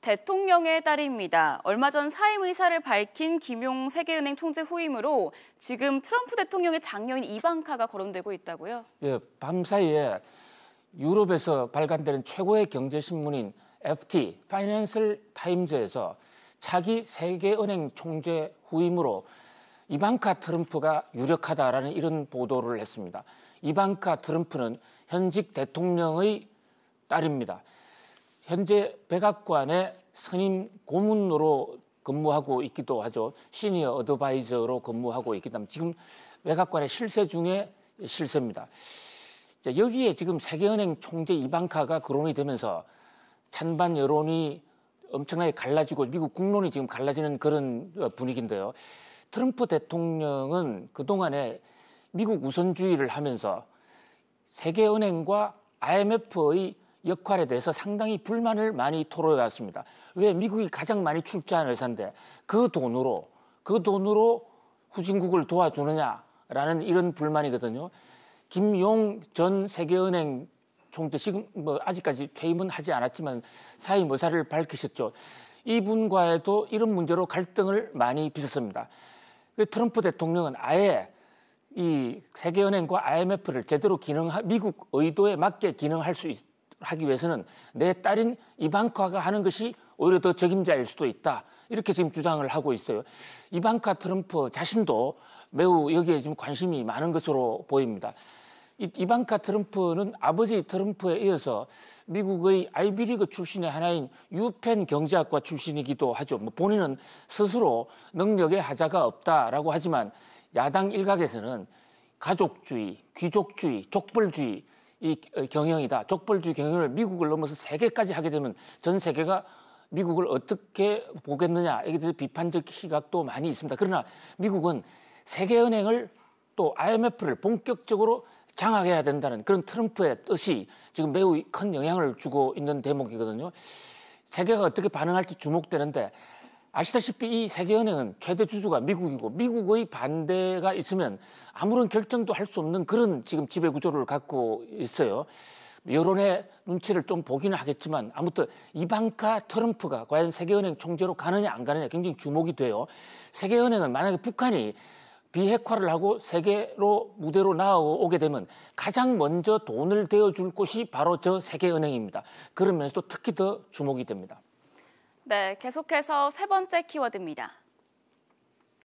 대통령의 딸입니다. 얼마 전 사임 의사를 밝힌 김용 세계은행 총재 후임으로 지금 트럼프 대통령의 장녀인 이방카가 거론되고 있다고요? 예, 밤사이에 유럽에서 발간되는 최고의 경제 신문인 FT 파이낸셜 타임즈에서 자기 세계은행 총재 후임으로 이방카 트럼프가 유력하다라는 이런 보도를 했습니다. 이방카 트럼프는 현직 대통령의 딸입니다. 현재 백악관의 선임 고문으로 근무하고 있기도 하죠. 시니어 어드바이저로 근무하고 있기 때문에 지금 백악관의 실세 중에 실세입니다. 자, 여기에 지금 세계은행 총재 이방카가 거론이 되면서 찬반 여론이 엄청나게 갈라지고 미국 국론이 지금 갈라지는 그런 분위기인데요. 트럼프 대통령은 그동안에 미국 우선주의를 하면서 세계은행과 IMF의 역할에 대해서 상당히 불만을 많이 토로해 왔습니다. 왜 미국이 가장 많이 출자한 회사인데 그 돈으로 그 돈으로 후진국을 도와주느냐라는 이런 불만이거든요. 김용 전 세계은행 총재 지금 뭐 아직까지 퇴임은 하지 않았지만 사임 의사를 밝히셨죠. 이분과에도 이런 문제로 갈등을 많이 빚었습니다. 그 트럼프 대통령은 아예 이 세계은행과 IMF를 제대로 기능 미국 의도에 맞게 기능할 수 있, 하기 위해서는 내 딸인 이방카가 하는 것이 오히려 더 적임자일 수도 있다. 이렇게 지금 주장을 하고 있어요. 이방카 트럼프 자신도 매우 여기에 지금 관심이 많은 것으로 보입니다. 이방카 트럼프는 아버지 트럼프에 이어서 미국의 아이비리그 출신의 하나인 유펜 경제학과 출신이기도 하죠. 뭐 본인은 스스로 능력의 하자가 없다라고 하지만 야당 일각에서는 가족주의, 귀족주의, 족벌주의 이 경영이다. 족벌주의 경영을 미국을 넘어서 세계까지 하게 되면 전 세계가 미국을 어떻게 보겠느냐. 이게 대해 서 비판적 시각도 많이 있습니다. 그러나 미국은 세계은행을 또 IMF를 본격적으로 장악해야 된다는 그런 트럼프의 뜻이 지금 매우 큰 영향을 주고 있는 대목이거든요. 세계가 어떻게 반응할지 주목되는데 아시다시피 이 세계은행은 최대 주주가 미국이고 미국의 반대가 있으면 아무런 결정도 할 수 없는 그런 지금 지배 구조를 갖고 있어요. 여론의 눈치를 좀 보기는 하겠지만 아무튼 이방카 트럼프가 과연 세계은행 총재로 가느냐 안 가느냐 굉장히 주목이 돼요. 세계은행은 만약에 북한이 비핵화를 하고 세계로 무대로 나오게 되면 가장 먼저 돈을 대어줄 곳이 바로 저 세계은행입니다. 그러면서도 특히 더 주목이 됩니다. 네, 계속해서 세 번째 키워드입니다.